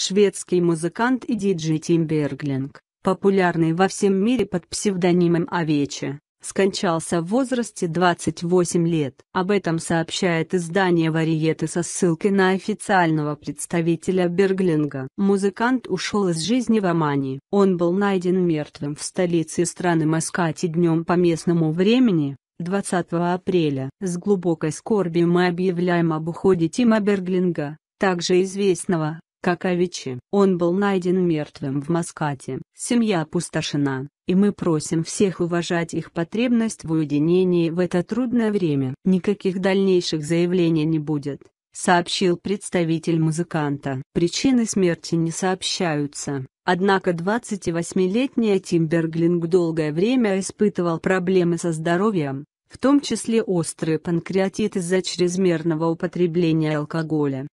шведский музыкант и диджей Тим Берглинг, популярный во всем мире под псевдонимом Овечи, скончался в возрасте 28 лет. Об этом сообщает издание «Варьеты» со ссылкой на официального представителя Берглинга. Музыкант ушел из жизни в Омане. Он был найден мертвым в столице страны Маскати днем по местному времени, 20 апреля. С глубокой скорбью мы объявляем об уходе Тима Берглинга, также известного как Авичи. Он был найден мертвым в Маскате. Семья опустошена, и мы просим всех уважать их потребность в уединении в это трудное время. Никаких дальнейших заявлений не будет, сообщил представитель музыканта. Причины смерти не сообщаются. Однако 28-летний Тимберглинг долгое время испытывал проблемы со здоровьем, в том числе острый панкреатит из-за чрезмерного употребления алкоголя.